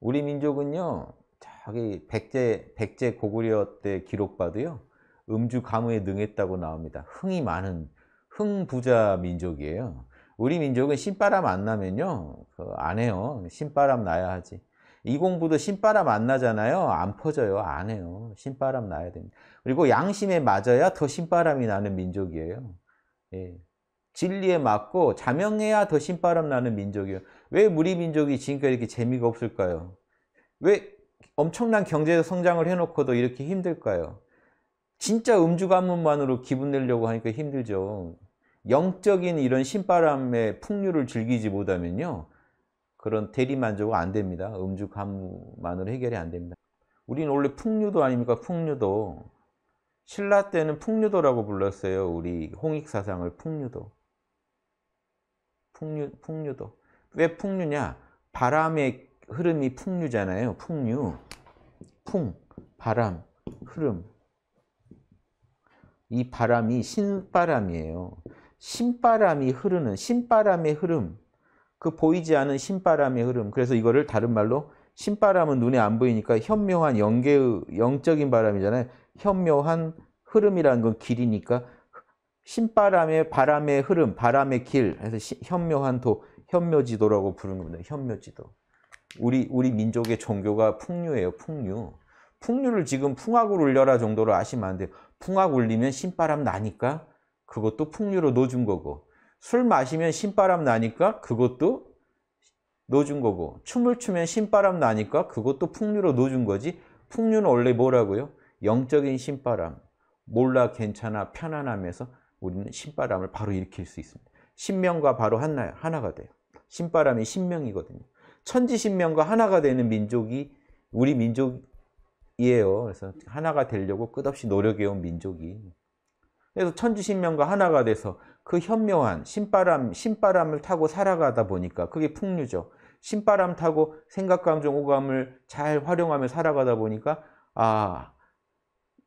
우리 민족은요 저기 백제 백제 고구려 때 기록봐도요 음주 가무에 능했다고 나옵니다. 흥이 많은 흥 부자 민족이에요. 우리 민족은 신바람 안 나면요 그 안 해요. 신바람 나야 하지. 이 공부도 신바람 안 나잖아요. 안 퍼져요. 안 해요. 신바람 나야 됩니다. 그리고 양심에 맞아야 더 신바람이 나는 민족이에요. 예. 진리에 맞고 자명해야 더 신바람 나는 민족이요. 왜 우리 민족이 지금까지 이렇게 재미가 없을까요? 왜 엄청난 경제 성장을 해놓고도 이렇게 힘들까요? 진짜 음주 가문만으로 기분 내려고 하니까 힘들죠. 영적인 이런 신바람의 풍류를 즐기지 못하면요. 그런 대리만족은 안 됩니다. 음주 가문만으로 해결이 안 됩니다. 우리는 원래 풍류도 아닙니까? 풍류도. 신라 때는 풍류도라고 불렀어요. 우리 홍익사상을 풍류도. 풍류, 풍류도. 왜 풍류냐? 바람의 흐름이 풍류잖아요. 풍류. 풍, 바람, 흐름. 이 바람이 신바람이에요. 신바람이 흐르는, 신바람의 흐름. 그 보이지 않은 신바람의 흐름. 그래서 이거를 다른 말로 신바람은 눈에 안 보이니까 현명한 영계의 영적인 바람이잖아요. 현명한 흐름이라는 건 길이니까 신바람의 바람의 흐름, 바람의 길. 그래서 현묘한도, 현묘지도라고 부르는 겁니다. 현묘지도. 우리 우리 민족의 종교가 풍류예요. 풍류. 풍류를 지금 풍악을 울려라 정도로 아시면 안 돼요. 풍악 울리면 신바람 나니까 그것도 풍류로 놓어준 거고 술 마시면 신바람 나니까 그것도 놓어준 거고 춤을 추면 신바람 나니까 그것도 풍류로 놓어준 거지 풍류는 원래 뭐라고요? 영적인 신바람 몰라 괜찮아 편안함에서 우리는 신바람을 바로 일으킬 수 있습니다. 신명과 바로 하나, 하나가 돼요. 신바람이 신명이거든요. 천지 신명과 하나가 되는 민족이 우리 민족이에요. 그래서 하나가 되려고 끝없이 노력해온 민족이. 그래서 천지 신명과 하나가 돼서 그 현명한 신바람, 신바람을 타고 살아가다 보니까 그게 풍류죠. 신바람 타고 생각, 감정, 오감을 잘 활용하며 살아가다 보니까 아,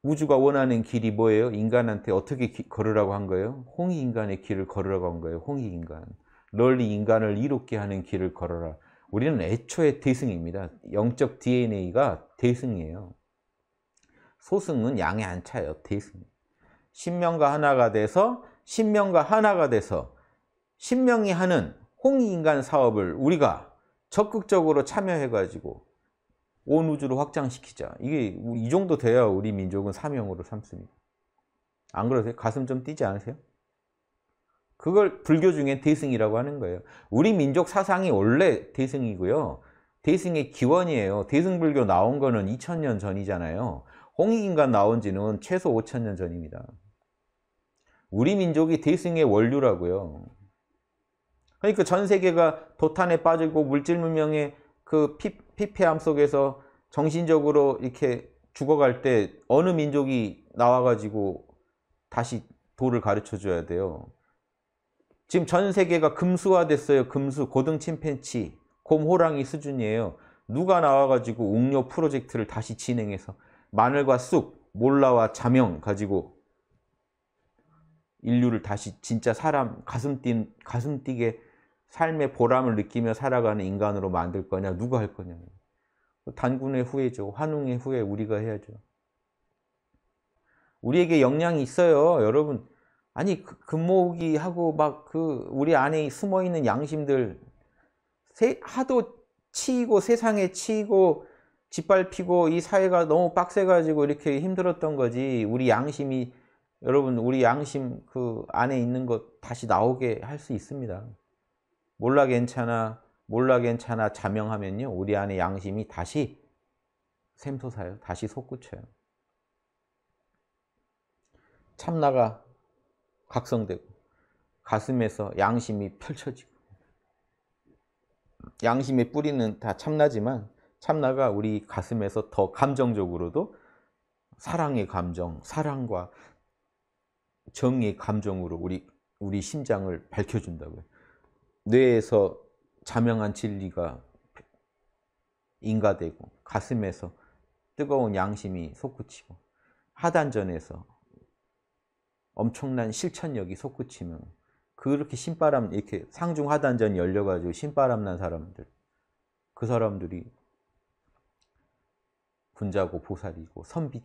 우주가 원하는 길이 뭐예요? 인간한테 어떻게 기, 걸으라고 한 거예요? 홍이 인간의 길을 걸으라고 한 거예요. 홍이 인간. 널리 인간을 이롭게 하는 길을 걸어라. 우리는 애초에 대승입니다. 영적 DNA가 대승이에요. 소승은 양에 안 차요. 대승. 신명과 하나가 돼서 신명과 하나가 돼서 신명이 하는 홍이 인간 사업을 우리가 적극적으로 참여해가지고 온 우주를 확장시키자. 이게 이 정도 돼야 우리 민족은 사명으로 삼습니다. 안 그러세요? 가슴 좀 뛰지 않으세요? 그걸 불교 중에 대승이라고 하는 거예요. 우리 민족 사상이 원래 대승이고요. 대승의 기원이에요. 대승불교 나온 거는 2000년 전이잖아요. 홍익인간 나온 지는 최소 5000년 전입니다. 우리 민족이 대승의 원류라고요. 그러니까 전 세계가 도탄에 빠지고 물질 문명의 그 핍, 피폐함 속에서 정신적으로 이렇게 죽어갈 때 어느 민족이 나와가지고 다시 도를 가르쳐 줘야 돼요. 지금 전 세계가 금수화됐어요. 금수, 고등 침팬치, 곰 호랑이 수준이에요. 누가 나와가지고 웅료 프로젝트를 다시 진행해서 마늘과 쑥, 몰라와 자명 가지고 인류를 다시 진짜 사람 가슴 뛴 가슴 뛰게 삶의 보람을 느끼며 살아가는 인간으로 만들 거냐 누가 할 거냐 단군의 후예죠. 환웅의 후예 우리가 해야죠. 우리에게 영향이 있어요. 여러분 아니 그, 금모으기 하고 막 그 우리 안에 숨어있는 양심들 세, 하도 치이고 세상에 치이고 짓밟히고 이 사회가 너무 빡세가지고 이렇게 힘들었던 거지 우리 양심이 여러분 우리 양심 그 안에 있는 것 다시 나오게 할 수 있습니다. 몰라 괜찮아, 몰라 괜찮아 자명하면요. 우리 안에 양심이 다시 샘솟아요. 다시 솟구쳐요. 참나가 각성되고 가슴에서 양심이 펼쳐지고 양심의 뿌리는 다 참나지만 참나가 우리 가슴에서 더 감정적으로도 사랑의 감정, 사랑과 정의의 감정으로 우리 우리 심장을 밝혀준다고요. 뇌에서 자명한 진리가 인가되고 가슴에서 뜨거운 양심이 솟구치고 하단전에서 엄청난 실천력이 솟구치면 그렇게 신바람 이렇게 상중 하단전이 열려가지고 신바람 난 사람들 그 사람들이 군자고 보살이고 선비